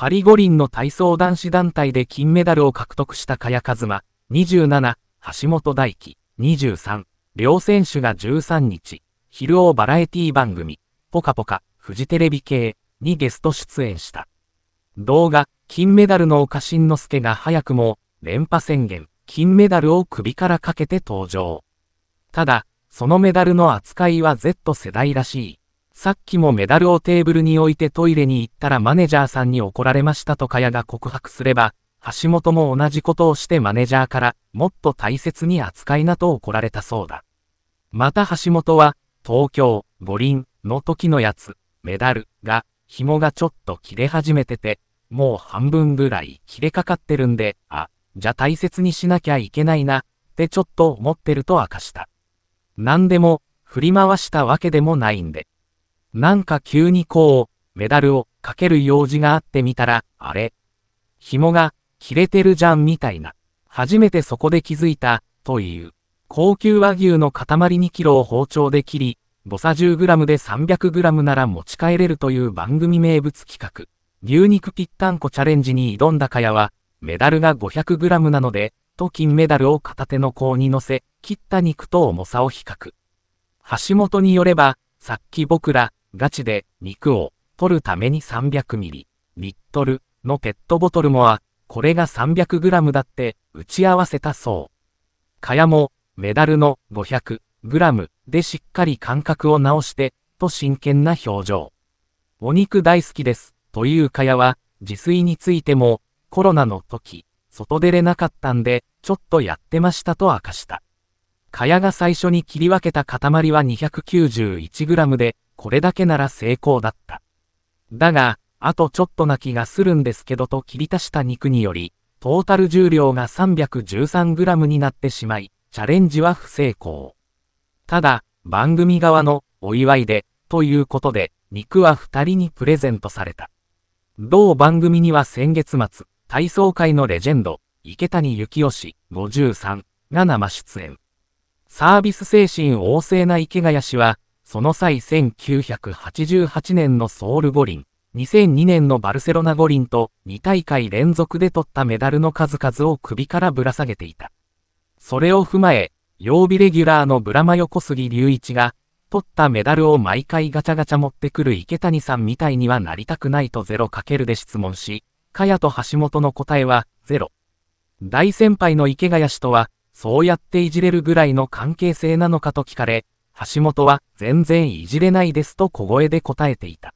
パリ五輪の体操男子団体で金メダルを獲得した萱和磨、27、橋本大輝、23、両選手が13日、昼をバラエティ番組、ポカポカ、フジテレビ系にゲスト出演した。動画、金メダルの岡慎之助が早くも、連覇宣言、金メダルを首からかけて登場。ただ、そのメダルの扱いは Z 世代らしい。さっきもメダルをテーブルに置いてトイレに行ったらマネジャーさんに怒られましたとかやが告白すれば、橋本も同じことをしてマネジャーから、もっと大切に扱いなと怒られたそうだ。また橋本は、東京、五輪の時のやつ、メダルが、紐がちょっと切れ始めてて、もう半分ぐらい切れかかってるんで、あ、じゃ大切にしなきゃいけないな、ってちょっと思ってると明かした。何でも、振り回したわけでもないんで。なんか急にこう、メダルをかける用事があってみたら、あれ紐が切れてるじゃんみたいな。初めてそこで気づいた、という。高級和牛の塊2キロを包丁で切り、誤差 10g で 300g なら持ち帰れるという番組名物企画。牛肉ぴったんこチャレンジに挑んだかやは、メダルが 500g なので、と金メダルを片手の甲に乗せ、切った肉と重さを比較。橋本によれば、さっき僕ら、ガチで肉を取るために 300ml、リットルのペットボトルもあ、これが 300g だって打ち合わせたそう。かやもメダルの 500g でしっかり感覚を直して、と真剣な表情。お肉大好きです、というかやは、自炊についても、コロナの時、外出れなかったんで、ちょっとやってましたと明かした。かやが最初に切り分けた塊は 291g で、これだけなら成功だった。だが、あとちょっとな気がするんですけどと切り足した肉により、トータル重量が 313g になってしまい、チャレンジは不成功。ただ、番組側のお祝いで、ということで、肉は2人にプレゼントされた。同番組には先月末、体操界のレジェンド、池谷幸雄氏53が生出演。サービス精神旺盛な池谷氏は、その際1988年のソウル五輪、2002年のバルセロナ五輪と2大会連続で取ったメダルの数々を首からぶら下げていた。それを踏まえ、曜日レギュラーのブラマ横杉隆一が、取ったメダルを毎回ガチャガチャ持ってくる池谷さんみたいにはなりたくないと0るで質問し、かやと橋本の答えは0。大先輩の池谷氏とは、そうやっていじれるぐらいの関係性なのかと聞かれ、橋本は全然いじれないですと小声で答えていた。